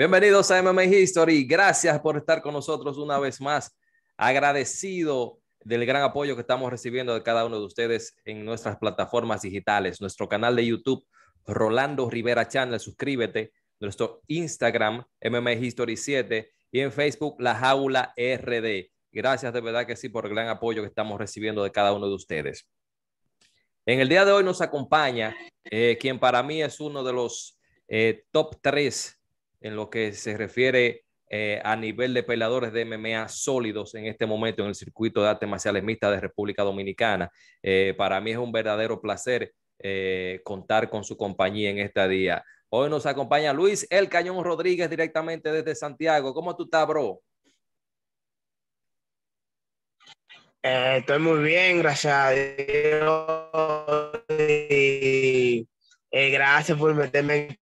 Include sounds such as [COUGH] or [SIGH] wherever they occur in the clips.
Bienvenidos a MMA History. Gracias por estar con nosotros una vez más. Agradecido del gran apoyo que estamos recibiendo de cada uno de ustedes en nuestras plataformas digitales. Nuestro canal de YouTube, Rolando Rivera Channel, suscríbete. Nuestro Instagram, MMA History 7. Y en Facebook, La Jaula RD. Gracias de verdad que sí por el gran apoyo que estamos recibiendo de cada uno de ustedes. En el día de hoy nos acompaña eh, quien para mí es uno de los eh, top tres en lo que se refiere eh, a nivel de peleadores de MMA sólidos en este momento en el circuito de artes marciales mixtas de República Dominicana. Eh, para mí es un verdadero placer eh, contar con su compañía en este día. Hoy nos acompaña Luis El Cañón Rodríguez directamente desde Santiago. ¿Cómo tú estás, bro? estoy muy bien, gracias a Dios. gracias por meterme en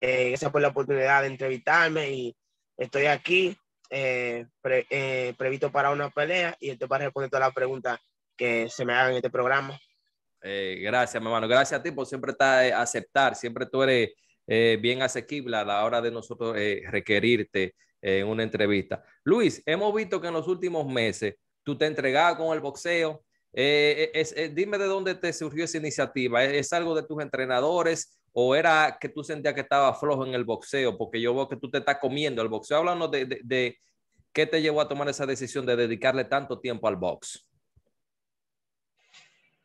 eh, gracias por la oportunidad de entrevistarme y estoy aquí, eh, eh, previsto para una pelea y estoy para responder todas las preguntas que se me hagan en este programa. Eh, gracias, mi hermano. Gracias a ti por siempre estar, aceptar. Siempre tú eres bien asequible a la hora de nosotros requerirte en una entrevista. Luis, hemos visto que en los últimos meses tú te entregabas con el boxeo. dime de dónde te surgió esa iniciativa. ¿Es, algo de tus entrenadores? o era que tú sentías que estaba flojo en el boxeo, porque yo veo que tú te estás comiendo el boxeo. Hablando de, de, de, qué te llevó a tomar esa decisión de dedicarle tanto tiempo al box.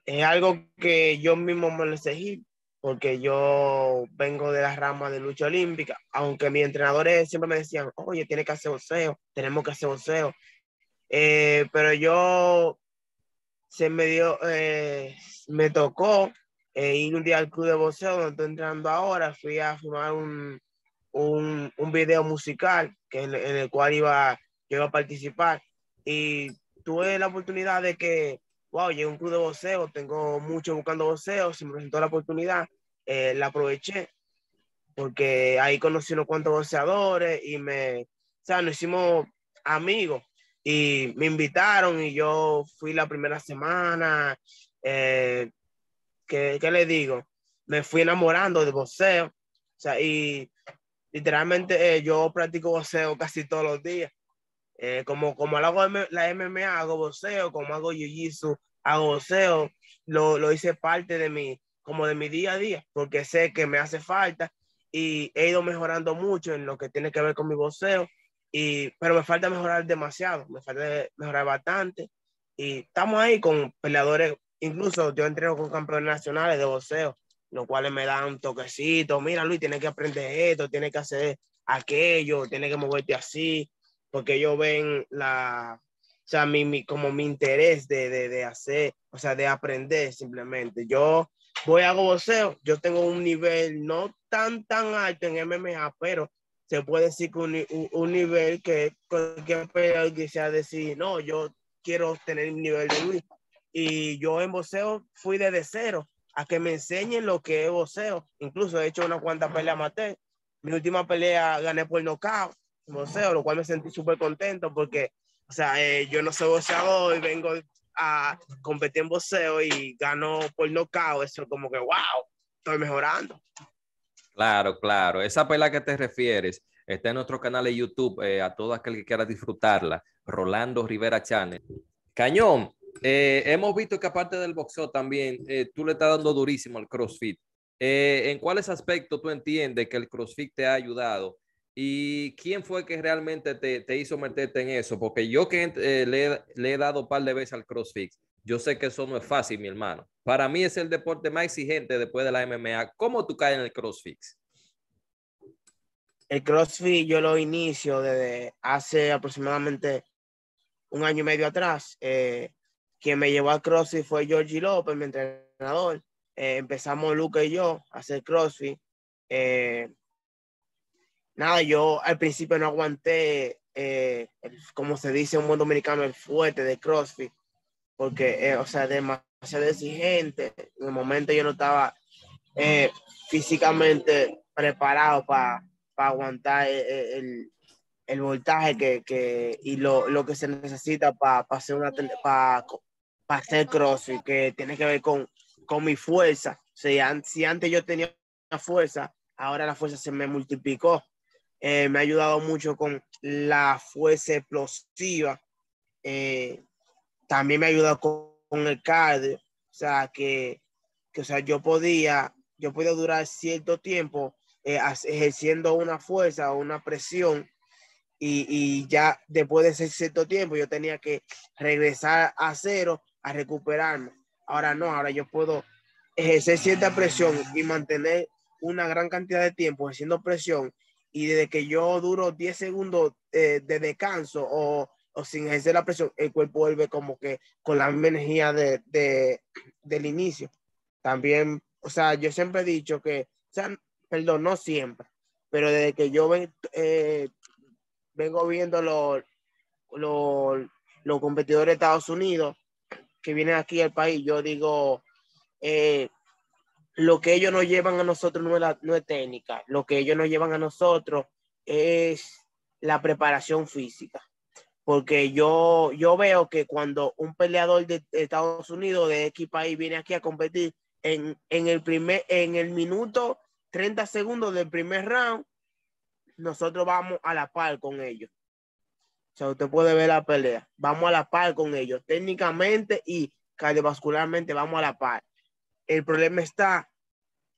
Es algo que yo mismo me lo exigí, porque yo vengo de la rama de lucha olímpica, aunque mis entrenadores siempre me decían, oye, tiene que hacer boxeo, tenemos que hacer boxeo. Eh, pero yo se me dio, eh, me tocó eh, ir un día al club de boxeo donde estoy entrando ahora, fui a filmar un, un, un video musical que en, el cual iba, yo iba a participar y tuve la oportunidad de que, wow, llegué a un club de boxeo, tengo mucho buscando boxeo, se me presentó la oportunidad, eh, la aproveché porque ahí conocí unos cuantos boxeadores y me, o sea, nos hicimos amigos y me invitaron y yo fui la primera semana, eh, ¿qué le digo? Me fui enamorando de boxeo, o sea, y literalmente eh, yo practico boxeo casi todos los días. Eh, como, como hago la MMA, hago boxeo, como hago jiu-jitsu, hago boxeo, lo, lo hice parte de mi, como de mi día a día, porque sé que me hace falta y he ido mejorando mucho en lo que tiene que ver con mi boxeo, y, pero me falta mejorar demasiado, me falta mejorar bastante y estamos ahí con peleadores Incluso yo entreno con campeones nacionales de boxeo, los cuales me dan un toquecito, mira Luis, tienes que aprender esto, tienes que hacer aquello, tienes que moverte así, porque ellos ven la, o sea, como mi interés de, de, de, hacer, o sea, de aprender simplemente. Yo voy a boxeo, yo tengo un nivel no tan, tan alto en MMA, pero se puede decir que un, nivel que cualquier peleador sea decir, no, yo quiero tener un nivel de Luis y yo en boxeo fui desde cero a que me enseñen lo que es boxeo. Incluso he hecho unas cuantas peleas amateur. Mi última pelea gané por nocaut, boxeo, lo cual me sentí súper contento porque, o sea, eh, yo no soy boxeador y vengo a competir en boxeo y gano por nocaut. Eso como que, wow, estoy mejorando. Claro, claro. Esa pelea que te refieres está en nuestro canal de YouTube, eh, a todo aquel que quiera disfrutarla, Rolando Rivera Channel. Cañón, eh, hemos visto que aparte del boxeo también, eh, tú le estás dando durísimo al CrossFit. Eh, ¿En cuáles aspectos tú entiendes que el CrossFit te ha ayudado? ¿Y quién fue que realmente te, hizo meterte en eso? Porque yo que le, he dado un par de veces al CrossFit, yo sé que eso no es fácil, mi hermano. Para mí es el deporte más exigente después de la MMA. ¿Cómo tú caes en el CrossFit? El CrossFit yo lo inicio desde hace aproximadamente un año y medio atrás. Quien me llevó a CrossFit fue Georgi López, mi entrenador. Eh, empezamos Luca y yo a hacer CrossFit. Eh, nada, yo al principio no aguanté, eh, como se dice un buen dominicano, el fuerte de CrossFit, porque, o sea, demasiado exigente. En el momento yo no estaba físicamente preparado para aguantar el, el, voltaje que, que, y lo, lo, que se necesita para hacer una para hacer y que tiene que ver con, mi fuerza. si antes yo tenía una fuerza, ahora la fuerza se me multiplicó. Eh, me ha ayudado mucho con la fuerza explosiva. Eh, también me ha ayudado con, el cardio. O sea, que, sea, yo podía, yo podía durar cierto tiempo eh, ejerciendo una fuerza o una presión. Y, y, ya después de ese cierto tiempo yo tenía que regresar a cero a recuperarme. Ahora no, ahora yo puedo ejercer cierta presión y mantener una gran cantidad de tiempo haciendo presión y desde que yo duro 10 segundos eh, de descanso o, sin ejercer la presión, el cuerpo vuelve como que con la misma energía de, del inicio. También, o sea, yo siempre he dicho que, o sea, perdón, no siempre, pero desde que yo eh, vengo viendo los, los competidores de Estados Unidos, que vienen aquí al país, yo digo, eh, lo que ellos nos llevan a nosotros no es, no es técnica, lo que ellos nos llevan a nosotros es la preparación física. Porque yo, yo veo que cuando un peleador de, Estados Unidos, de X país, viene aquí a competir en, en, el primer, en el minuto 30 segundos del primer round, nosotros vamos a la par con ellos sea, usted puede ver la pelea. Vamos a la par con ellos, técnicamente y cardiovascularmente vamos a la par. El problema está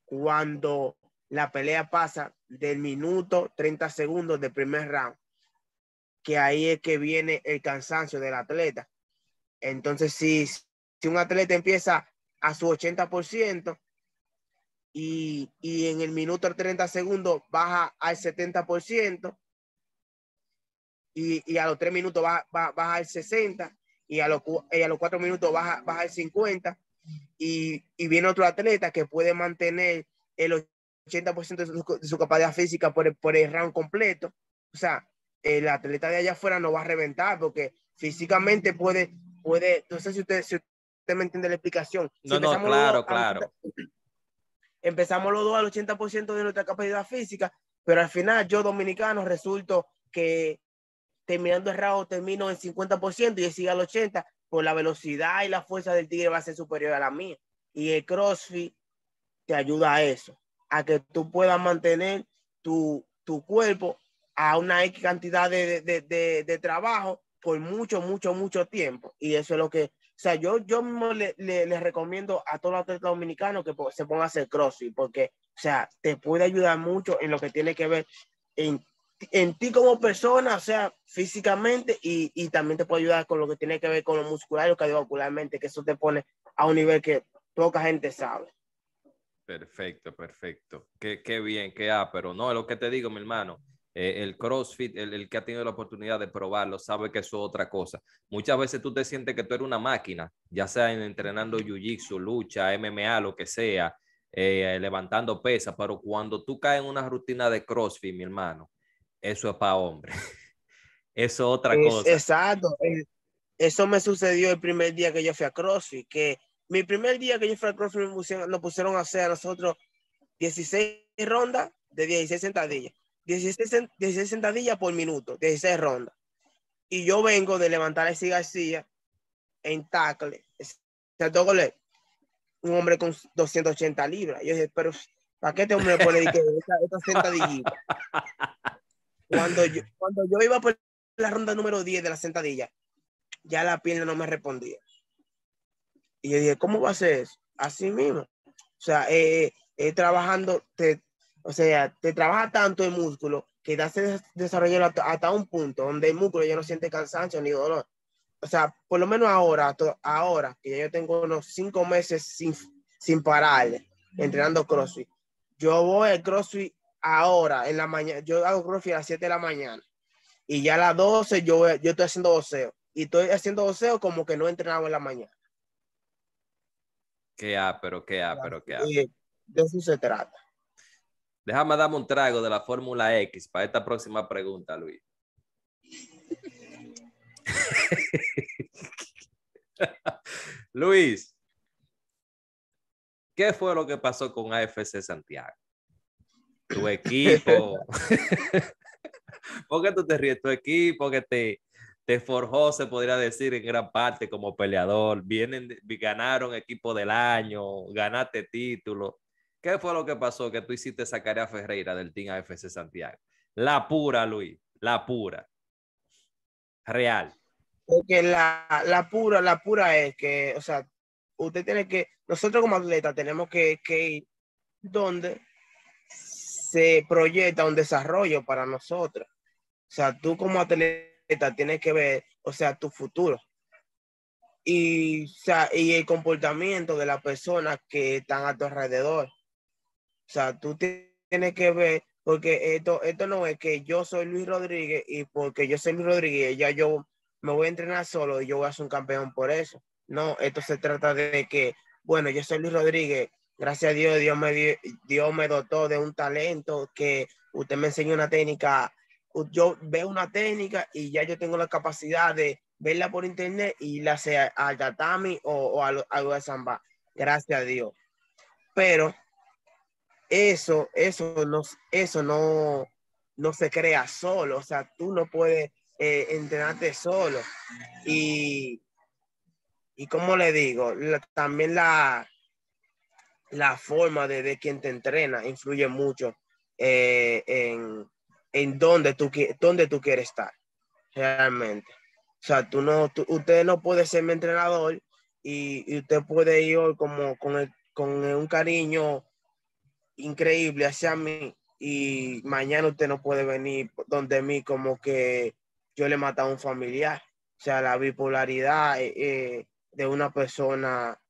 cuando la pelea pasa del minuto 30 segundos del primer round, que ahí es que viene el cansancio del atleta. Entonces, si, si un atleta empieza a su 80% y, y en el minuto 30 segundos baja al 70%, y, a los 3 minutos va baja, el 60 y a los, a los 4 minutos baja, baja el 50 y, y, viene otro atleta que puede mantener el 80% de su, de su, capacidad física por el, round completo. O sea, el atleta de allá afuera no va a reventar porque físicamente puede, puede no sé si usted, me entiende la explicación. No, no, claro, claro. [CLEARS THROAT] Empezamos los dos al 80% de nuestra capacidad física, pero al final yo dominicano resulto que terminando errado, termino en 50% y sigue al 80%, por pues la velocidad y la fuerza del tigre va a ser superior a la mía. Y el CrossFit te ayuda a eso, a que tú puedas mantener tu, cuerpo a una X cantidad de, trabajo por mucho, mucho, mucho tiempo. Y eso es lo que, o sea, yo, yo mismo le, recomiendo a todos los atletas dominicanos que se pongan a hacer CrossFit, porque, o sea, te puede ayudar mucho en lo que tiene que ver en en ti como persona, o sea, físicamente y, y, también te puede ayudar con lo que tiene que ver con lo muscular y cardiovascularmente, que eso te pone a un nivel que poca gente sabe. Perfecto, perfecto. Qué, qué bien, qué ah, pero no, es lo que te digo, mi hermano. Eh, el CrossFit, el, que ha tenido la oportunidad de probarlo, sabe que eso es otra cosa. Muchas veces tú te sientes que tú eres una máquina, ya sea en entrenando jiu-jitsu, lucha, MMA, lo que sea, eh, levantando pesas, pero cuando tú caes en una rutina de CrossFit, mi hermano, eso es para hombre. [LAUGHS] Eso es otra cosa. Exacto. Eh, eso me sucedió el primer día que yo fui a CrossFit, que mi primer día que yo fui a CrossFit me pusieron, nos pusieron a hacer a nosotros 16 rondas de 16 sentadillas. 16, sentadillas por minuto, 16 rondas. Y yo vengo de levantar a ese García en tackle, un hombre con 280 libras. Yo dije, pero ¿para qué este hombre pone estas [LAUGHS] esta cuando yo, cuando yo iba por la ronda número 10 de la sentadilla, ya la pierna no me respondía. Y yo dije, ¿cómo va a ser eso? Así mismo. O sea, eh, eh, eh trabajando, te, o sea, te trabaja tanto el músculo que te hace desarrollar hasta, un punto donde el músculo ya no siente cansancio ni dolor. O sea, por lo menos ahora, ahora que yo tengo unos cinco meses sin, sin parar entrenando CrossFit, yo voy al CrossFit ahora en la mañana, yo hago crossfit a las 7 de la mañana y ya a las 12 yo, yo estoy haciendo doceo, y estoy haciendo doceo como que no he entrenado en la mañana. Qué ha? pero qué ha? pero qué ha? De eso se trata. Déjame darme un trago de la Fórmula X para esta próxima pregunta, Luis. [LAUGHS] Luis, ¿qué fue lo que pasó con AFC Santiago? tu equipo. [LAUGHS] ¿Por qué tú te ríes? Tu equipo que te, te forjó, se podría decir, en gran parte como peleador. Vienen, ganaron equipo del año, ganaste título. ¿Qué fue lo que pasó que tú hiciste sacar a Ferreira del Team AFC Santiago? La pura, Luis, la pura. Real. Porque la, pura, la pura es que, o sea, usted tiene que, nosotros como atleta tenemos que, que ir donde se proyecta un desarrollo para nosotros. O sea, tú como atleta tienes que ver, o sea, tu futuro. Y, el comportamiento de las personas que están a tu alrededor. O sea, tú tienes que ver, porque esto, esto no es que yo soy Luis Rodríguez y porque yo soy Luis Rodríguez, ya yo me voy a entrenar solo y yo voy a ser un campeón por eso. No, esto se trata de que, bueno, yo soy Luis Rodríguez gracias a Dios, Dios me, me dotó de un talento que usted me enseñó una técnica. Yo veo una técnica y ya yo tengo la capacidad de verla por internet y la sea al tatami o, a algo de samba. Gracias a Dios. Pero eso, eso no, eso no, no se crea solo. O sea, tú no puedes eh, entrenarte solo. Y, como le digo, también la, la forma de, de quien te entrena influye mucho eh, en, en dónde, tú, dónde tú quieres estar realmente. O sea, tú no, usted no puede ser mi entrenador y, usted puede ir hoy como con, un cariño increíble hacia mí y mañana usted no puede venir donde mí como que yo le he matado a un familiar. O sea, la bipolaridad eh, eh, de una persona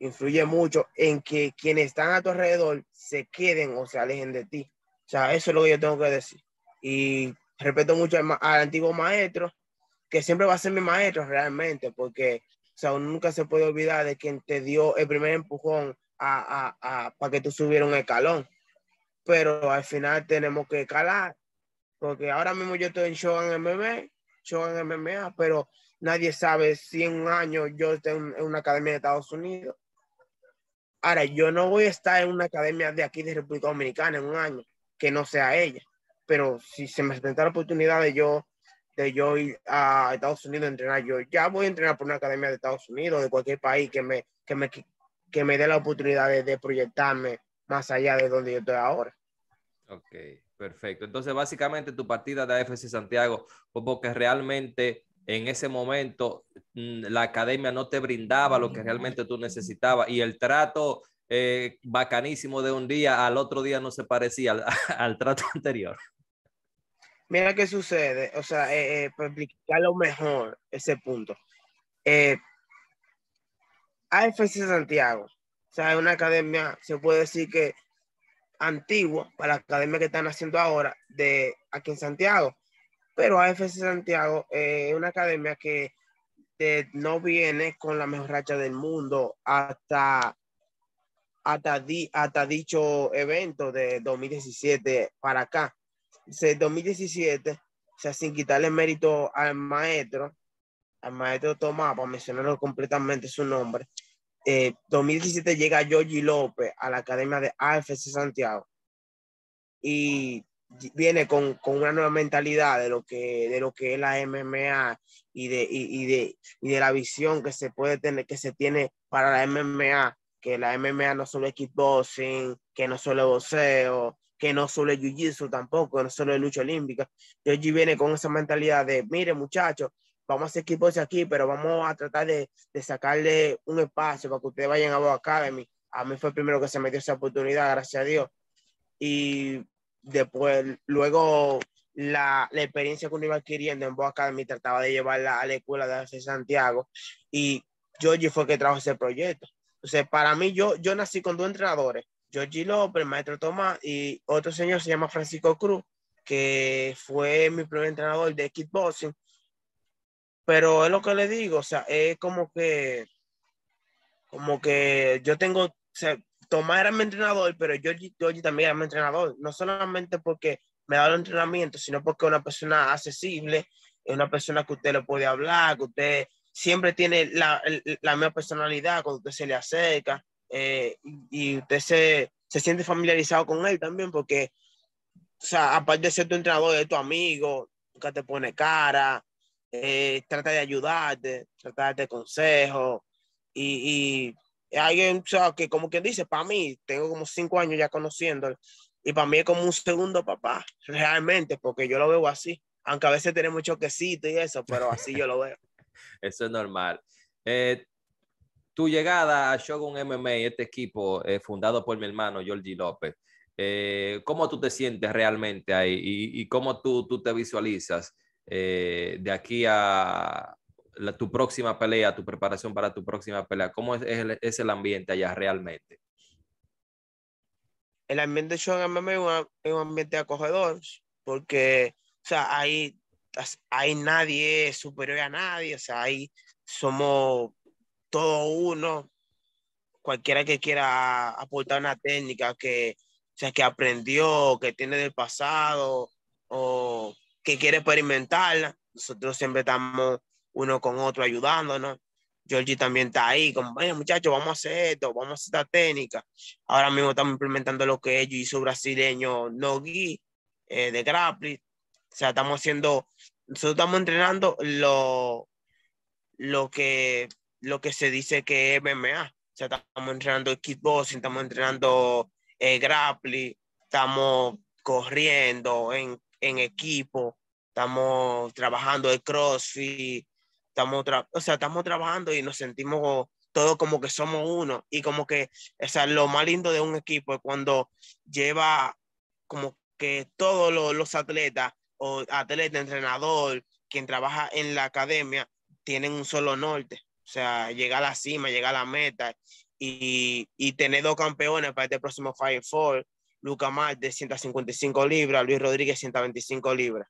influye mucho en que quienes están a tu alrededor se queden o se alejen de ti. O sea, eso es lo que yo tengo que decir. Y respeto mucho al, antiguo maestro, que siempre va a ser mi maestro realmente, porque o sea, nunca se puede olvidar de quien te dio el primer empujón a, a, a, para que tú subieras un escalón. Pero al final tenemos que calar, porque ahora mismo yo estoy en show MMA, MMA, pero nadie sabe si en un año yo estoy en, una academia de Estados Unidos Ahora, yo no voy a estar en una academia de aquí de República Dominicana en un año que no sea ella, pero si se me presenta la oportunidad de yo, de yo ir a Estados Unidos a entrenar, yo ya voy a entrenar por una academia de Estados Unidos, de cualquier país que me, que me, que me dé la oportunidad de, proyectarme más allá de donde yo estoy ahora. Ok, perfecto. Entonces, básicamente tu partida de AFC Santiago pues porque realmente en ese momento mm, la academia no te brindaba lo que realmente tú necesitabas y el trato eh, bacanísimo de un día al otro día no se parecía al, [LAUGHS] trato anterior. Mira qué sucede, o sea, eh, eh, para explicarlo mejor ese punto. AFC Santiago, o sea, es una academia, se puede decir que antigua para la academia que están haciendo ahora de aquí en Santiago pero AFC Santiago eh, es una academia que no viene con la mejor racha del mundo hasta, hasta, hasta dicho evento de 2017 para acá. Desde 2017, o sea, sin quitarle mérito al maestro, al maestro Tomás, para mencionarlo completamente su nombre, 2017 eh, llega Yogi López a la academia de AFC Santiago y viene con, con, una nueva mentalidad de lo que, de lo que es la MMA y de, y, y de, y de la visión que se puede tener, que se tiene para la MMA, que la MMA no solo es kickboxing, que no solo es boxeo, que no solo es jiu-jitsu tampoco, que no solo es lucha olímpica. Yoji viene con esa mentalidad de, mire muchachos, vamos a hacer kickboxing aquí, pero vamos a tratar de, de sacarle un espacio para que ustedes vayan a Boa Academy. A mí fue el primero que se me dio esa oportunidad, gracias a Dios. Y después, luego la, experiencia que uno iba adquiriendo en boca mi trataba de llevarla a la escuela de Santiago y Georgie fue el que trajo ese proyecto. Entonces, para mí, yo, yo nací con dos entrenadores, Georgie López, maestro Tomás y otro señor se llama Francisco Cruz, que fue mi primer entrenador de kickboxing. Pero es lo que le digo, o sea, es como que, como que yo tengo, Tomás era mi entrenador, pero yo también era mi entrenador. No solamente porque me daba el entrenamiento, sino porque es una persona accesible, es una persona que usted le puede hablar, que usted siempre tiene la, la misma personalidad cuando usted se le acerca eh, y usted se, se siente familiarizado con él también, porque, o sea, aparte de ser tu entrenador, es tu amigo, nunca te pone cara, eh, trata de ayudarte, trata de darte consejos y alguien, sabe que como quien dice, para mí, tengo como cinco años ya conociéndolo, y para mí es como un segundo papá, realmente, porque yo lo veo así, aunque a veces tenemos choquecitos y eso, pero así yo lo veo. [LAUGHS] eso es normal. Eh, tu llegada a Shogun MMA, este equipo eh, fundado por mi hermano Georgie López, eh, ¿cómo tú te sientes realmente ahí y, y cómo tú, tú te visualizas de aquí a, tu próxima pelea, tu preparación para tu próxima pelea? ¿Cómo es, es, el, ambiente allá realmente? El ambiente de Sean MMA es, un, ambiente acogedor, porque, o sea, ahí, hay nadie superior a nadie, o sea, ahí somos todos uno, cualquiera que quiera aportar una técnica que, sea, que aprendió, que tiene del pasado o que quiere experimentarla, nosotros siempre estamos uno con otro ayudándonos. Georgie también está ahí, como, bueno, muchachos, vamos a hacer esto, vamos a hacer esta técnica. Ahora mismo estamos implementando lo que ellos hizo brasileño Nogui eh, de grappling. O sea, estamos haciendo, nosotros estamos entrenando lo, lo, que, lo que se dice que es MMA. O sea, estamos entrenando kickboxing, estamos entrenando el eh, grappling, estamos corriendo en, en equipo, estamos trabajando el crossfit estamos, o sea, estamos trabajando y nos sentimos todos como que somos uno y como que, o lo más lindo de un equipo es cuando lleva como que todos los, atletas o atleta, entrenador, quien trabaja en la academia, tienen un solo norte, o sea, llegar a la cima, llegar a la meta y, tener dos campeones para este próximo Fire for Luca Marte 155 libras, Luis Rodríguez 125 libras.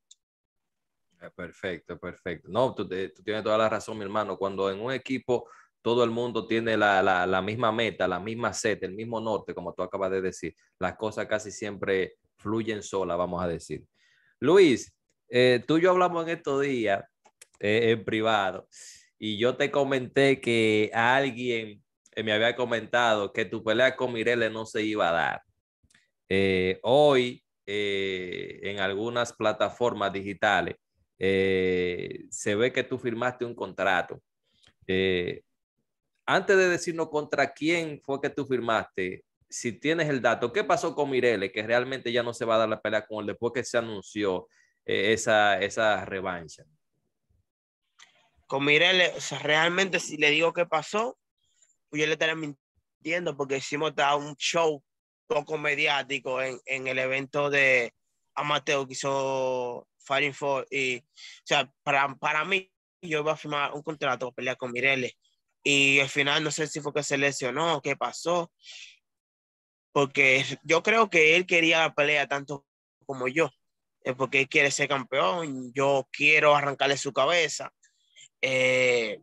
Eh, perfecto, perfecto. No, tú, tienes toda la razón, mi hermano. Cuando en un equipo todo el mundo tiene la, misma meta, la misma sed, el mismo norte, como tú acabas de decir, las cosas casi siempre fluyen sola, vamos a decir. Luis, eh, tú y yo hablamos en estos días eh, en privado y yo te comenté que alguien me había comentado que tu pelea con Mirele no se iba a dar. hoy, en algunas plataformas digitales, eh, se ve que tú firmaste un contrato. Eh, antes de decirnos contra quién fue que tú firmaste, si tienes el dato, ¿qué pasó con Mirele? Que realmente ya no se va a dar la pelea con él después que se anunció eh, esa, esa revancha. Con Mirele, o realmente si le digo qué pasó, pues yo le estaré mintiendo porque hicimos un show poco mediático en, en el evento de Amateo que hizo Fighting for, y, o sea, para, para mí, yo iba a firmar un contrato para pelear con Mireles. Y al final, no sé si fue que se lesionó o qué pasó, porque yo creo que él quería la pelea tanto como yo, eh, porque él quiere ser campeón, yo quiero arrancarle su cabeza. Eh,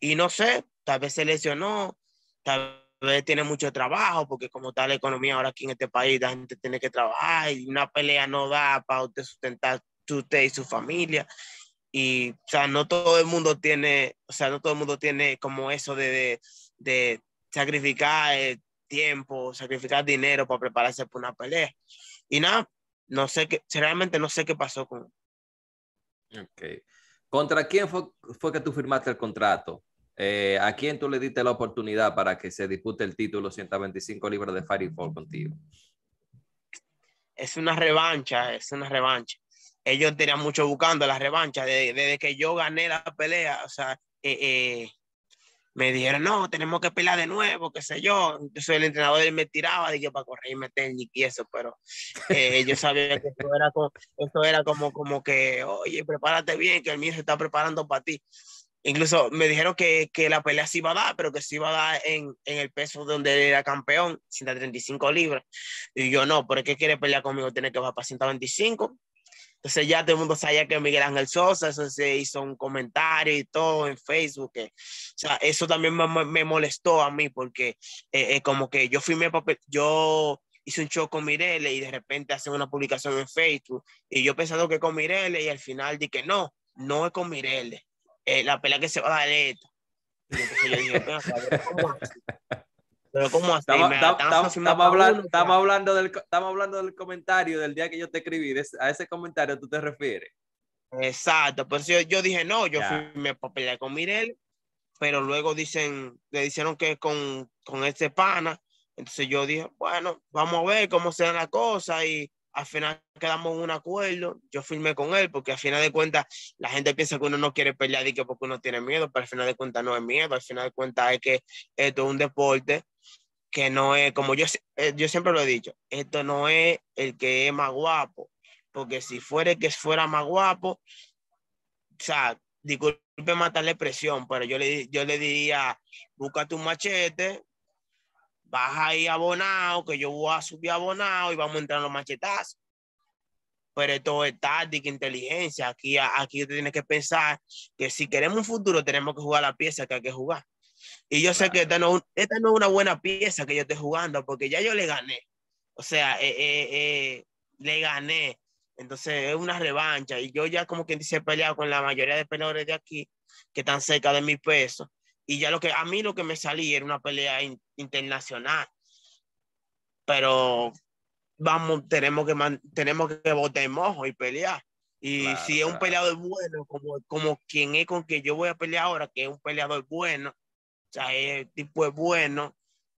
y no sé, tal vez se lesionó, tal vez tiene mucho trabajo, porque como está la economía ahora aquí en este país, la gente tiene que trabajar y una pelea no da para usted sustentar usted y su familia. Y, o sea, no todo el mundo tiene, o sea, no todo el mundo tiene como eso de, de, sacrificar eh, tiempo, sacrificar dinero para prepararse para una pelea. Y nada, no sé qué, realmente no sé qué pasó con. Ok. ¿Contra quién fue, fue que tú firmaste el contrato? Eh, ¿A quién tú le diste la oportunidad para que se dispute el título 125 libras de Fireball contigo? Es una revancha, es una revancha ellos tenían mucho buscando la revancha. Desde, que yo gané la pelea, o sea, eh, eh, me dijeron, no, tenemos que pelear de nuevo, qué sé yo. Entonces el entrenador él me tiraba, dije, para correr y meter y eso, pero eh, yo sabía que esto era, como, era como, como que, oye, prepárate bien, que el mío se está preparando para ti. Incluso me dijeron que, que, la pelea sí iba a dar, pero que sí iba a dar en, en el peso donde era campeón, 135 libras. Y yo no, ¿por qué quiere pelear conmigo, tiene que bajar para 125 entonces ya todo el mundo sabía que Miguel Ángel Sosa, se hizo un comentario y todo en Facebook. o sea, eso también me, molestó a mí porque eh, eh, como que yo firmé papel, yo hice un show con Mirele y de repente hacen una publicación en Facebook y yo pensando que con Mirele y al final dije que no, no es con Mirele, eh, la pelea que se va a dar es pero ¿cómo Estamos, hablando, hablando del, estamos hablando del comentario del día que yo te escribí. a ese comentario tú te refieres. Exacto, por yo, dije, no, yo fui, me peleé con Mirel, pero luego dicen, le dijeron que con, con este pana. Entonces yo dije, bueno, vamos a ver cómo se da la cosa y al final quedamos en un acuerdo. Yo firmé con él porque al final de cuentas la gente piensa que uno no quiere pelear y que porque uno tiene miedo, pero al final de cuentas no es miedo, al final de cuentas es que esto es un deporte que no es, como yo, eh, yo siempre lo he dicho, esto no es el que es más guapo, porque si fuera que fuera más guapo, o sea, disculpe la presión, pero yo le, yo le diría, busca tu machete, vas ahí abonado, que yo voy a subir abonado y vamos a entrar en los machetazos. Pero esto es táctica, inteligencia. Aquí, aquí tienes que pensar que si queremos un futuro tenemos que jugar la pieza que hay que jugar. Y yo sé que esta no, esta no es una buena pieza que yo esté jugando, porque ya yo le gané. O sea, eh, eh, eh, le gané. Entonces es una revancha. Y yo ya como quien dice he peleado con la mayoría de peleadores de aquí que están cerca de mi peso. Y ya lo que a mí lo que me salía era una pelea internacional. Pero vamos, tenemos que, tenemos que botar el mojo y pelear. Y si es un peleador bueno, como, como quien es con que yo voy a pelear ahora, que es un peleador bueno, o sea, el tipo es bueno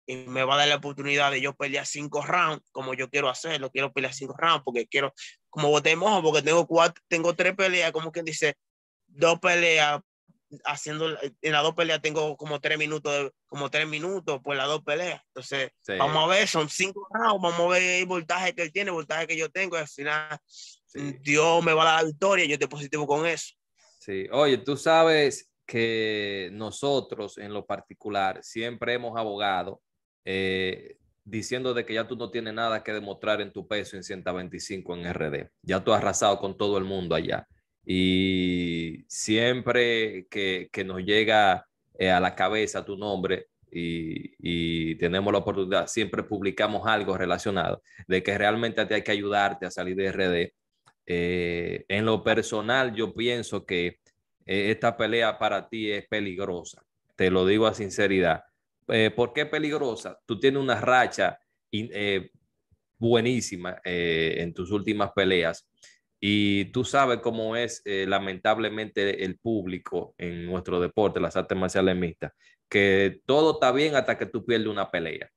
y me va a dar la oportunidad de yo pelear cinco rounds como yo quiero hacerlo. Quiero pelear cinco rounds porque quiero, como votemos porque tengo cuatro, tengo tres peleas, como quien dice, dos peleas haciendo en las dos peleas tengo como tres minutos como tres minutos por las dos peleas entonces vamos a ver son cinco rounds vamos a ver el voltaje que él tiene el voltaje que yo tengo al final Dios me va a dar la victoria y yo estoy positivo con eso sí oye tú sabes que nosotros en lo particular siempre hemos abogado eh, diciendo de que ya tú no tienes nada que demostrar en tu peso en 125 en RD. Ya tú has arrasado con todo el mundo allá. Y siempre que, que nos llega eh, a la cabeza tu nombre y, tenemos la oportunidad, siempre publicamos algo relacionado de que realmente te hay que ayudarte a salir de RD. Eh, en lo personal, yo pienso que eh, esta pelea para ti es peligrosa. Te lo digo a sinceridad. Eh, ¿Por qué peligrosa? Tú tienes una racha eh, buenísima eh, en tus últimas peleas y tú sabes cómo es lamentablemente el público en nuestro deporte, las artes marciales mixtas, que todo está bien hasta que tú pierdes una pelea.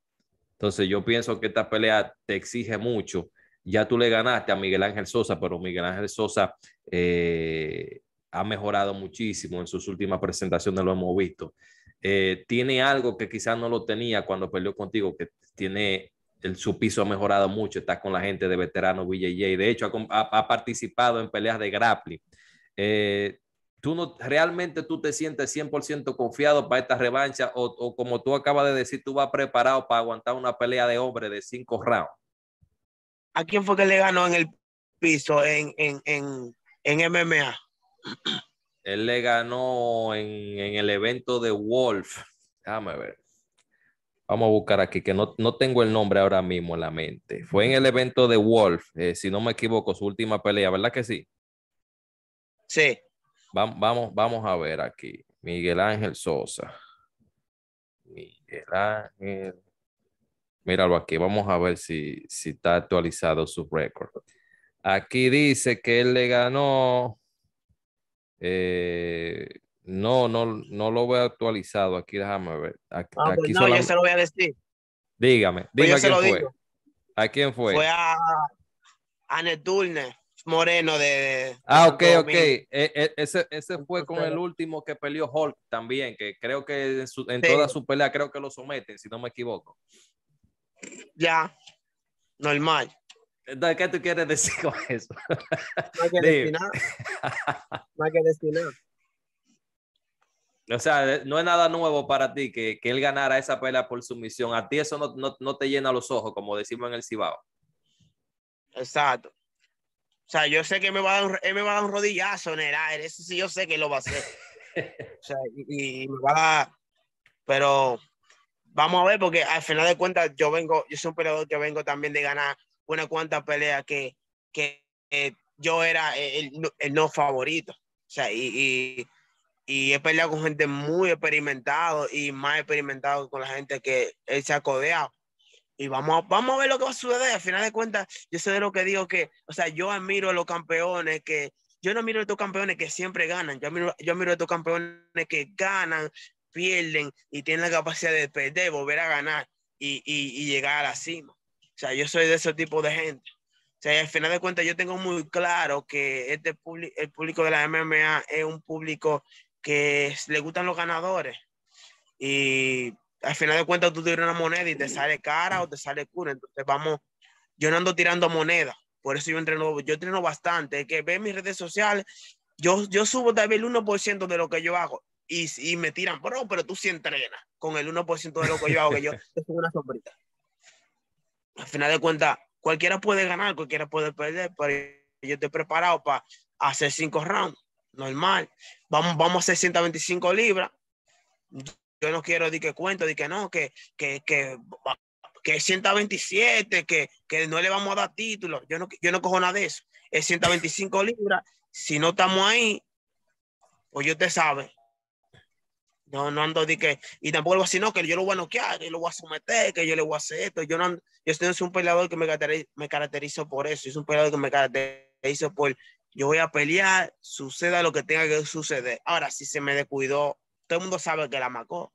Entonces yo pienso que esta pelea te exige mucho. Ya tú le ganaste a Miguel Ángel Sosa, pero Miguel Ángel Sosa eh, ha mejorado muchísimo en sus últimas presentaciones, lo hemos visto. Eh, tiene algo que quizás no lo tenía cuando peleó contigo, que tiene el, su piso ha mejorado mucho, está con la gente de veterano BJJ, de hecho ha, participado en peleas de grappling. Eh, ¿Tú no, realmente tú te sientes 100% confiado para esta revancha o, como tú acabas de decir, tú vas preparado para aguantar una pelea de hombre de cinco rounds? ¿A quién fue que le ganó en el piso en, en, en, en MMA? Él le ganó en, el evento de Wolf. Déjame ver. Vamos a buscar aquí, que no, tengo el nombre ahora mismo en la mente. Fue en el evento de Wolf, eh, si no me equivoco, su última pelea, ¿verdad que sí? Sí. Vamos, vamos, vamos a ver aquí. Miguel Ángel Sosa. Miguel Ángel. Míralo aquí, vamos a ver si, si está actualizado su récord. Aquí dice que él le ganó eh, no, no, no lo veo actualizado. Aquí déjame ver. Ah, pues no, yo se lo voy a decir. Dígame, pues dígame a quién fue. ¿A quién fue? Fue a, a Moreno de... ah, ok, ok. E, e, ese, fue con el último que peleó Hulk también, que creo que en, toda su pelea creo que lo someten, si no me equivoco. Ya, normal. ¿Qué tú quieres decir con eso? [LAUGHS] Más que destinado. [LAUGHS] Más que O sea, no es nada nuevo para ti que, él ganara esa pelea por sumisión. A ti eso no, te llena los ojos, como decimos en el Cibao. Exacto. O sea, yo sé que me va a dar, él me va a dar un rodillazo en el aire. Eso sí, yo sé que lo va a hacer. [LAUGHS] o sea, y, me va a Pero vamos a ver, porque al final de cuentas, yo vengo, yo soy un peleador que vengo también de ganar una cuantas peleas que, que yo era el, el, no favorito. O sea, y, he peleado con gente muy experimentado y más experimentado con la gente que él se ha codeado. Y vamos a, vamos a ver lo que va a suceder. Al final de cuentas, yo sé de lo que digo que, o sea, yo admiro a los campeones que, yo no miro a estos campeones que siempre ganan, yo miro, yo miro a estos campeones que ganan, pierden y tienen la capacidad de perder, volver a ganar y, y llegar a la cima sea, yo soy de ese tipo de gente. O sea, al final de cuentas yo tengo muy claro que este el público de la MMA es un público que le gustan los ganadores. Y al final de cuentas tú tiras una moneda y te sale cara o te sale cura. Entonces vamos, yo no ando tirando moneda. Por eso yo entreno, yo entreno bastante. que ve mis redes sociales, yo, yo subo tal vez el 1% de lo que yo hago. Y, y me tiran, bro, pero tú sí entrenas con el 1% de lo que yo hago, que yo [LAUGHS] una sombrita al final de cuentas, cualquiera puede ganar, cualquiera puede perder, pero yo estoy preparado para hacer cinco rounds, normal. Vamos, vamos a hacer 125 libras. Yo no quiero di que cuento, di que no, que, que, que 127, que, no le vamos a dar título. Yo no, yo no cojo nada de eso. Es 125 libras. Si no estamos ahí, pues yo te sabe, no no ando de que, y tampoco algo así, no, que yo lo voy a noquear, que lo voy a someter, que yo le voy a hacer esto. Yo no yo yo soy un peleador que me, caracterizo, me por eso, es un peleador que me caracterizo por, yo voy a pelear, suceda lo que tenga que suceder. Ahora, si se me descuidó, todo el mundo sabe que la macó.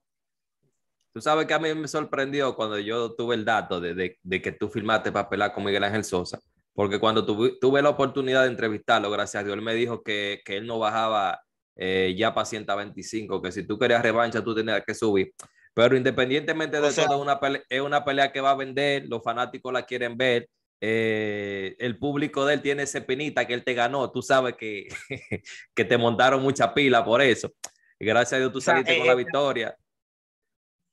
Tú sabes que a mí me sorprendió cuando yo tuve el dato de, de, que tú filmaste para pelear con Miguel Ángel Sosa, porque cuando tuve, tuve la oportunidad de entrevistarlo, gracias a Dios, él me dijo que, que él no bajaba eh, ya para 125, que si tú querías revancha, tú tenías que subir. Pero independientemente de eso una es una pelea que va a vender, los fanáticos la quieren ver. Eh, el público de él tiene ese pinita que él te ganó. Tú sabes que, [LAUGHS] que te montaron mucha pila por eso. gracias a Dios tú saliste eh, con la eh, victoria.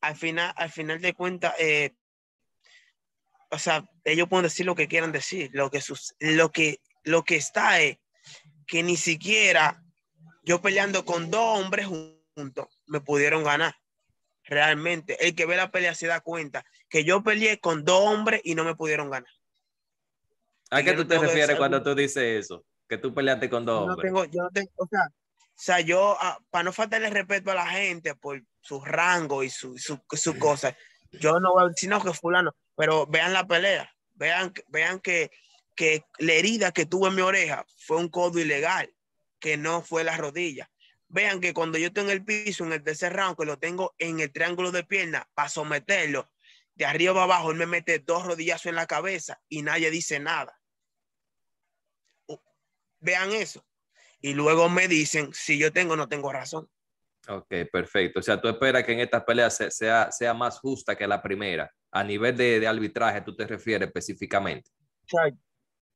Al final, al final de cuentas, o sea, ellos pueden decir lo que quieran decir. Lo que, lo que, lo que está es que ni siquiera yo peleando con dos hombres juntos, me pudieron ganar. Realmente, el que ve la pelea se da cuenta que yo peleé con dos hombres y no me pudieron ganar. ¿A qué tú te refieres cuando tú dices eso? Que tú peleaste con dos hombres. o sea, o sea, yo, ah, para no faltarle respeto a la gente por su rango y su, su, cosa, yo no voy a decir que fulano, pero vean la pelea, vean, vean que, que la herida que tuve en mi oreja fue un codo ilegal que no fue la rodilla. Vean que cuando yo estoy en el piso, en el tercer round, que lo tengo en el triángulo de pierna para someterlo, de arriba abajo, él me mete dos rodillazos en la cabeza y nadie dice nada. Oh, vean eso. Y luego me dicen si yo tengo no tengo razón. Ok, perfecto. O sea, tú esperas que en esta pelea sea, sea más justa que la primera. A nivel de, arbitraje, tú te refieres específicamente.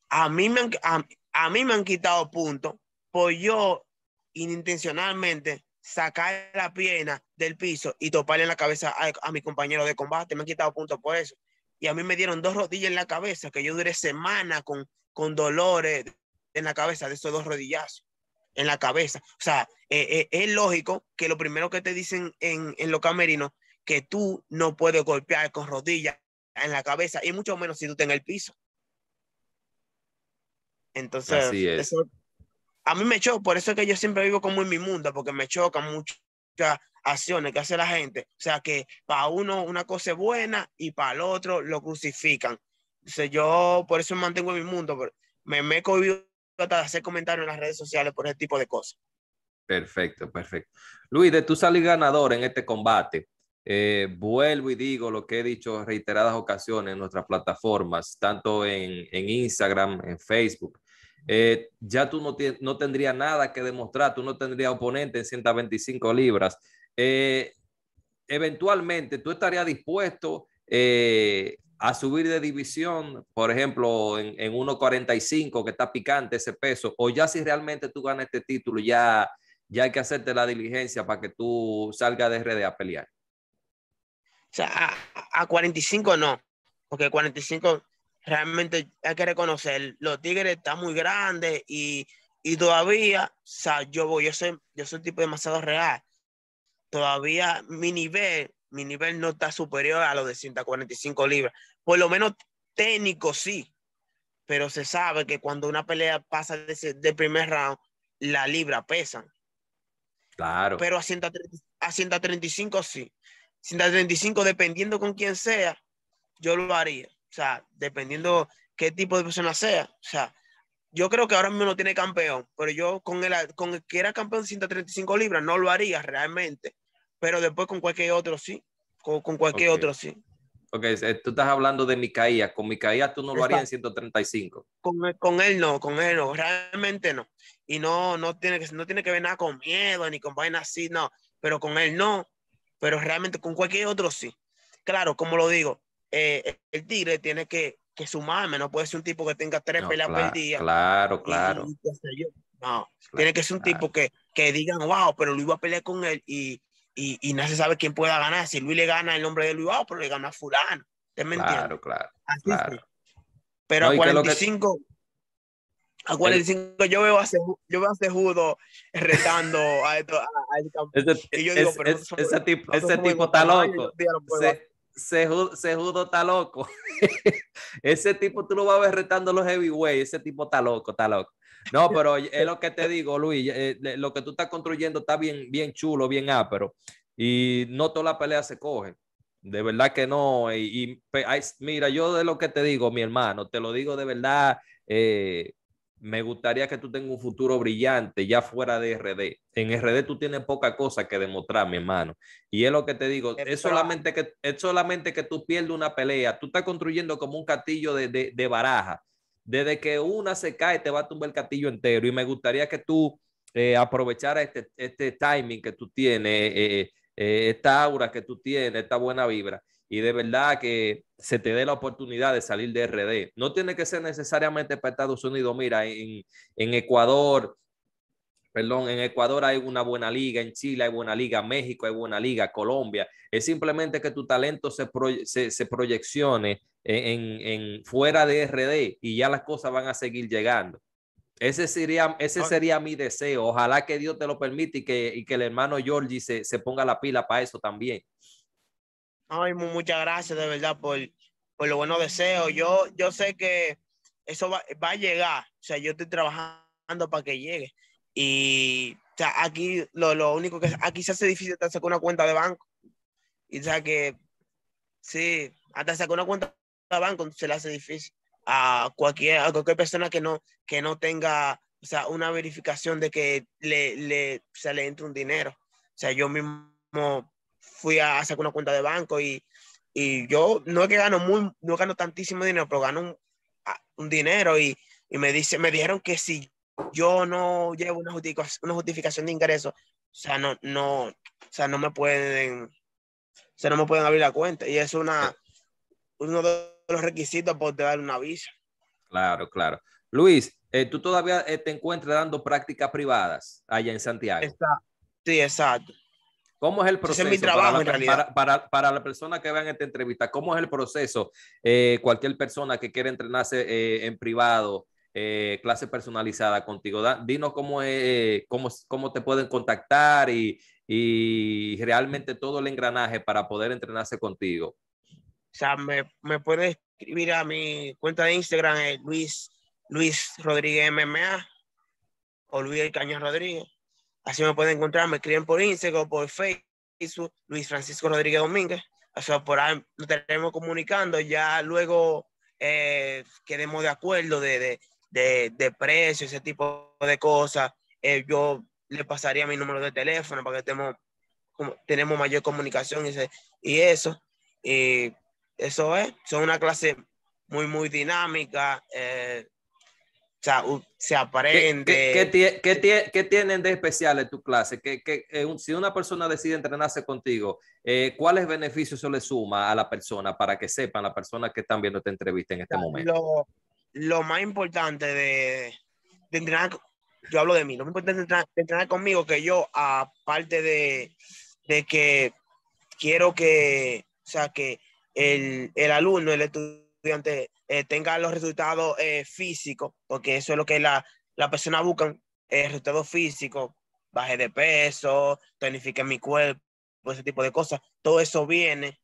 A mí, me a, a mí me han quitado puntos pues yo inintencionalmente sacar la pierna del piso y toparle en la cabeza a, mi compañero de combate. Me han quitado puntos por eso. Y a mí me dieron dos rodillas en la cabeza, que yo duré semanas con, con dolores en la cabeza de esos dos rodillazos en la cabeza. O sea, eh, eh, es lógico que lo primero que te dicen en, en los camerinos, que tú no puedes golpear con rodillas en la cabeza, y mucho menos si tú estás en el piso. Entonces, eso a mí me choca, por eso es que yo siempre vivo como en mi mundo, porque me choca muchas acciones que hace la gente. O sea, que para uno una cosa es buena y para el otro lo crucifican. yo por eso mantengo en mi mundo. Me, me he cohibido hasta hacer comentarios en las redes sociales por ese tipo de cosas. Perfecto, perfecto. Luis, de tú salir ganador en este combate, eh, vuelvo y digo lo que he dicho reiteradas ocasiones en nuestras plataformas, tanto en Instagram, en Facebook. Eh, ya tú no, no tendrías nada que demostrar, tú no tendrías oponente en 125 libras. Eh, eventualmente, tú estarías dispuesto eh, a subir de división, por ejemplo, en, en 1.45, que está picante ese peso, o ya si realmente tú ganas este título, ya, ya hay que hacerte la diligencia para que tú salgas de RD a pelear. O sea, a, a 45 no, porque 45 realmente hay que reconocer, los Tigres están muy grandes y, todavía, o sea, yo voy, yo soy, yo soy un tipo demasiado real. Todavía mi nivel, mi nivel no está superior a los de 145 libras. Por lo menos técnico sí, pero se sabe que cuando una pelea pasa de primer round, la libra pesan. Claro. Pero a, a 135 sí. 135, dependiendo con quién sea, yo lo haría. O sea, dependiendo qué tipo de persona sea. O sea, yo creo que ahora mismo no tiene campeón, pero yo con el, con que era campeón de 135 libras no lo haría realmente, pero después con cualquier otro sí, con, cualquier otro sí. Ok, eh, tú estás hablando de Micaía, con Micaía tú no lo harías en 135. Con, con, él no, con él no, realmente no. Y no, no, tiene que, no tiene que ver nada con miedo ni con vainas así, no, pero con él no, pero realmente con cualquier otro sí. Claro, como lo digo, eh, el Tigre tiene que, que sumarme, no puede ser un tipo que tenga tres peleas claro, por día. Claro, claro. No, tiene que ser un tipo que, que digan, wow, pero Luis va a pelear con él y, y, no se sabe quién pueda ganar. Si Luis le gana el nombre de Luis, wow, pero le gana a fulano. ¿Te mentira claro, claro, Pero a 45, a 45 yo veo a Sejudo, yo veo a retando a esto, Ese, tipo, ese tipo está loco se, se judo está loco. [LAUGHS] ese tipo tú lo vas a ver retando los heavyweight, ese tipo está loco, está loco. No, [LAUGHS] pero es lo que te digo, Luis, eh, eh, lo que tú estás construyendo está bien, bien chulo, bien ápero. Y no toda la pelea se coge, De verdad que no. Y, mira, yo de lo que te digo, mi hermano, te lo digo de verdad, eh, me gustaría que tú tengas un futuro brillante ya fuera de RD. En RD tú tienes poca cosa que demostrar, mi hermano. Y es lo que te digo, es, solamente, que, es solamente que tú pierdes una pelea, tú estás construyendo como un castillo de, baraja. Desde que una se cae, te va a tumbar el castillo entero. Y me gustaría que tú eh, aprovecharas este, este, timing que tú tienes, eh, eh, esta aura que tú tienes, esta buena vibra y de verdad que se te dé la oportunidad de salir de RD. No tiene que ser necesariamente para Estados Unidos. Mira, en, Ecuador, perdón, en Ecuador hay una buena liga, en Chile hay buena liga, México hay buena liga, Colombia. Es simplemente que tu talento se, proyeccione en, fuera de RD y ya las cosas van a seguir llegando. Ese sería, ese sería mi deseo. Ojalá que Dios te lo permita y que, y que el hermano Georgie se, se ponga la pila para eso también. Ay, muchas gracias de verdad por, por los buenos deseos. Yo, yo sé que eso va, a llegar. O sea, yo estoy trabajando para que llegue. Y aquí lo, único que aquí se hace difícil sacar una cuenta de banco. Y o sea que sí, hasta sacar una cuenta de banco se le hace difícil a cualquier, cualquier persona que no, que no tenga una verificación de que le, le, entre un dinero. O sea, yo mismo fui a sacar una cuenta de banco y, yo no es que gano muy, no gano tantísimo dinero, pero gano un, dinero y, me, dice, me dijeron que si yo no llevo una justificación, una justificación de ingreso o sea, no, no, sea, no me pueden, no me pueden abrir la cuenta. Y es una, uno de los requisitos por dar una visa. Claro, claro. Luis, eh, tú todavía eh, te encuentras dando prácticas privadas allá en Santiago. sí, exacto. ¿Cómo es el proceso? trabajo, para, en Para, la persona que en esta entrevista, ¿cómo es el proceso? Eh, cualquier persona que quiera entrenarse eh, en privado, eh, clase personalizada contigo, dinos cómo, es, cómo, te pueden contactar y, realmente todo el engranaje para poder entrenarse contigo. O sea, me, me escribir a mi cuenta de Instagram, Luis, Rodríguez MMA o Luis Cañas Rodríguez Así me pueden encontrar, me escriben por Instagram, por Facebook, Luis Francisco Rodríguez Domínguez. O sea, por ahí nos estaremos comunicando. Ya luego eh, quedemos de acuerdo de, de, precio, ese tipo de cosas. Eh, yo le pasaría mi número de teléfono para que tenemos mayor comunicación y, eso. Y eso es, son una clase muy, muy dinámica. Eh, sea, se aprende. ¿Qué, qué, tienen de especial en tu clase? que eh, si una persona decide entrenarse contigo, eh, ¿cuáles beneficios se le suma a la persona para que sepan las persona que están viendo esta entrevista en este momento? Lo, más importante de, entrenar, yo hablo de mí, lo más importante de entrenar, conmigo que yo, aparte de, que quiero que, o sea, que el, el alumno, el estudiante, estudiante eh, tenga los resultados eh, físicos, porque eso es lo que la, la persona busca, eh, resultados físicos, baje de peso, tonifique mi cuerpo, ese tipo de cosas. Todo eso viene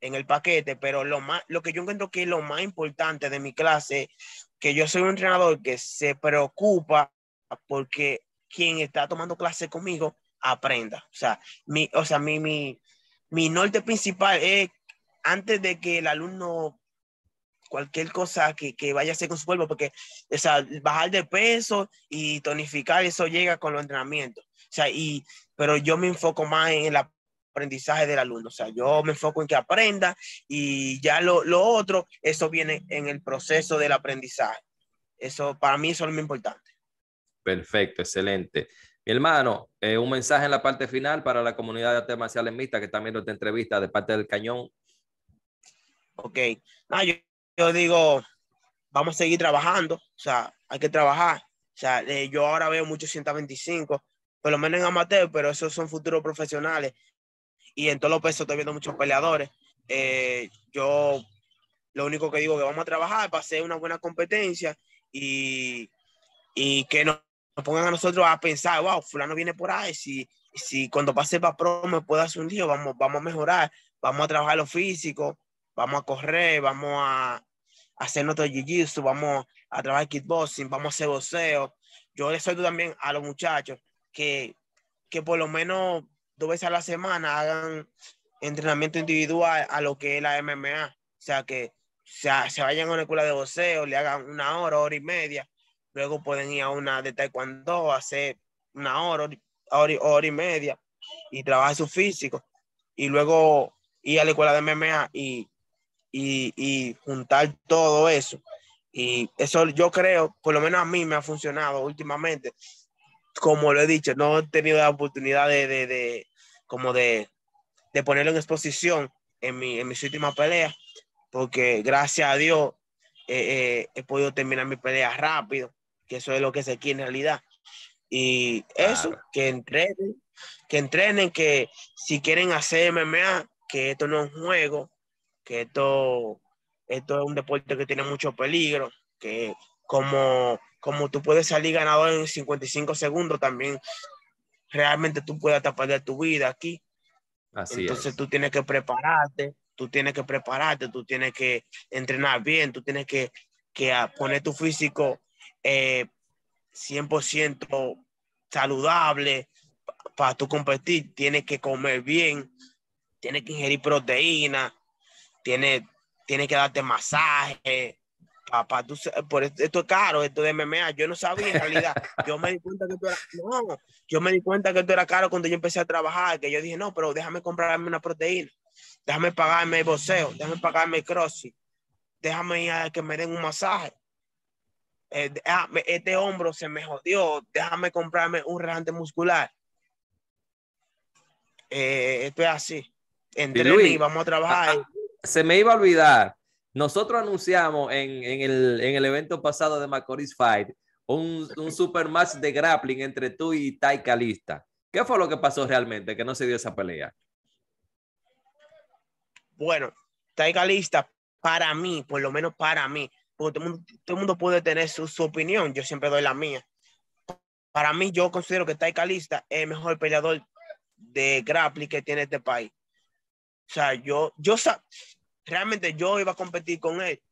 en el paquete, pero lo, más, lo que yo encuentro que es lo más importante de mi clase, que yo soy un entrenador que se preocupa porque quien está tomando clase conmigo aprenda. O sea, mi, o sea, mi, mi, mi norte principal es antes de que el alumno cualquier cosa que, vaya a hacer con su cuerpo, porque, o sea, bajar de peso y tonificar, eso llega con los entrenamientos. O sea, y, pero yo me enfoco más en el aprendizaje del alumno. O sea, yo me enfoco en que aprenda y ya lo, lo otro, eso viene en el proceso del aprendizaje. Eso, para mí, es lo más importante. Perfecto, excelente. Mi hermano, eh, un mensaje en la parte final para la comunidad de artes marciales que también viendo esta entrevista de parte del Cañón. Ok digo, vamos a seguir trabajando, o sea, hay que trabajar. O sea, eh, yo ahora veo muchos 125, por lo menos en amateur, pero esos son futuros profesionales. Y en todos los pesos estoy viendo muchos peleadores. Eh, yo lo único que digo que vamos a trabajar para hacer una buena competencia y, que nos, pongan a nosotros a pensar, wow, fulano viene por ahí, si, si cuando pase para pro me pueda hacer un día vamos, vamos a mejorar, vamos a trabajar lo físico, vamos a correr, vamos a, hacer nuestro jiu-jitsu, vamos a trabajar kickboxing, vamos a hacer boxeo. Yo les suelto también a los muchachos que, que por lo menos dos veces a la semana hagan entrenamiento individual a lo que es la MMA. O sea, que se, se vayan a una escuela de boxeo, le hagan una hora, hora y media. Luego pueden ir a una de taekwondo, hacer una hora, hora, hora y media y trabajar su físico. Y luego ir a la escuela de MMA y y, juntar todo eso. Y eso yo creo, por lo menos a mí me ha funcionado últimamente. Como lo he dicho, no he tenido la oportunidad de, de, de como de, de, ponerlo en exposición en, mi, en mis últimas peleas, porque gracias a Dios eh, eh, he podido terminar mi pelea rápido, que eso es lo que se quiere en realidad. Y eso, que entrenen, que entrenen, que si quieren hacer MMA, que esto no es un juego, esto, esto es un deporte que tiene mucho peligro, que como, como tú puedes salir ganador en 55 segundos, también realmente tú puedes tapar de tu vida aquí. Entonces tú tienes que prepararte, tú tienes que prepararte, tú tienes que entrenar bien, tú tienes que, poner tu físico 100% eh, saludable para tú competir. Tienes que comer bien, tienes que ingerir proteína, tiene, tiene que darte masaje. Papá, tú, por esto, es caro, esto de MMA, yo no sabía en realidad. [LAUGHS] Yo me di cuenta que tú no, yo me di cuenta que esto era caro cuando yo empecé a trabajar, que yo dije, no, pero déjame comprarme una proteína, déjame pagarme el boxeo, déjame pagarme el crossfit, déjame ir que me den un masaje. Eh, ah, este hombro se me jodió, déjame comprarme un regante muscular. Eh, esto es así. entre y, vamos a trabajar. Ah, se me iba a olvidar. Nosotros anunciamos en, el, evento pasado de Macorís Fight un, super match de grappling entre tú y Taika lista ¿Qué fue lo que pasó realmente que no se dio esa pelea? Bueno, Taika Lista para mí, por lo menos para mí, porque todo el mundo, puede tener su, opinión, yo siempre doy la mía. Para mí, yo considero que Taika lista es el mejor peleador de grappling que tiene este país. O sea, yo, yo realmente yo iba a competir con él.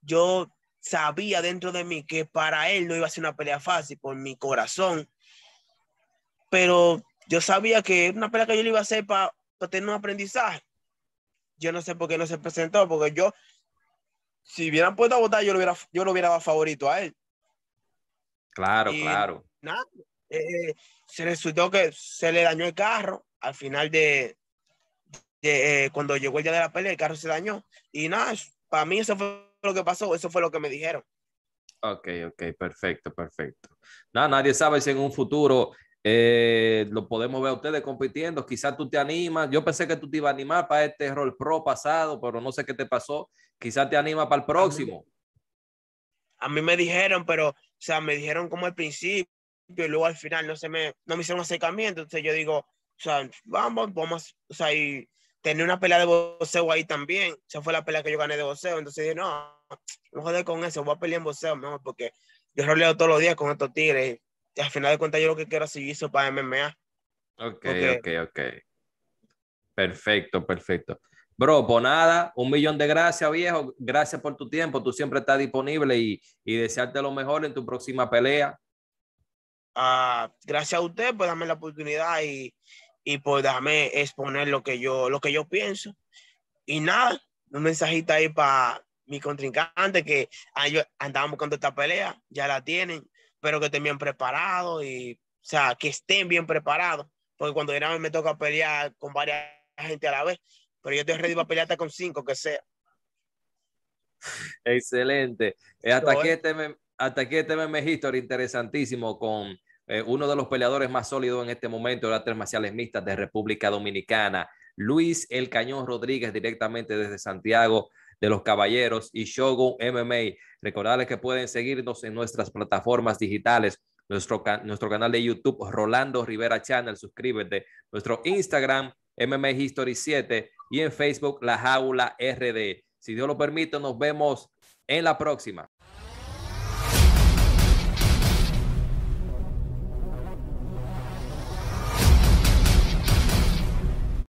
Yo sabía dentro de mí que para él no iba a ser una pelea fácil por mi corazón, pero yo sabía que era una pelea que yo le iba a hacer para tener un aprendizaje. Yo no sé por qué no se presentó, porque yo, si hubieran puesto a votar, yo lo hubiera, yo lo hubiera dado favorito a él. Claro, claro. Eh, se resultó que se le dañó el carro al final de, eh, cuando llegó el día de la pelea, el carro se dañó. Y nada, para mí eso fue lo que pasó, eso fue lo que me dijeron. Ok, ok, perfecto, perfecto. Nada, nadie sabe si en un futuro eh, lo podemos ver a ustedes compitiendo. Quizás tú te animas. Yo pensé que tú te ibas a animar para este rol pro pasado, pero no sé qué te pasó. Quizás te anima para el próximo. A mí, me dijeron, pero, o sea, me dijeron como al principio y luego al final no se me, no me hicieron acercamiento. Entonces yo digo, o sea, vamos, vamos, o sea, y tenía una pelea de boxeo ahí también. Esa fue la pelea que yo gané de boxeo. Entonces dije, no, no joder con eso, voy a pelear en boxeo mejor porque yo roleo todos los días con estos tigres. Y al final de cuentas, yo lo que quiero es seguir eso para MMA. Ok, ok, ok. Perfecto, perfecto. Bro, por pues nada, un millón de gracias, viejo. Gracias por tu tiempo. Tú siempre estás disponible y, desearte lo mejor en tu próxima pelea. Ah, gracias a usted por darme la oportunidad y y pues déjame exponer lo que yo, lo que yo pienso. Y nada, un mensajito ahí para mi contrincante que ah, andábamos buscando esta pelea, ya la tienen, pero que estén bien preparados y, o sea, que estén bien preparados, porque cuando llegamos me toca pelear con varias gente a la vez, pero yo estoy ready para pelear hasta con cinco, que sea. Excelente. Eh, este hasta, aquí este, hasta este history interesantísimo con eh, uno de los peleadores más sólidos en este momento de las tres marciales mixtas de República Dominicana. Luis El Cañón Rodríguez, directamente desde Santiago de los Caballeros y Shogun MMA. Recordarles que pueden seguirnos en nuestras plataformas digitales. Nuestro, nuestro canal de YouTube, Rolando Rivera Channel, suscríbete. Nuestro Instagram, MMA History 7 y en Facebook La Jaula RD. Si Dios lo permite, nos vemos en la próxima.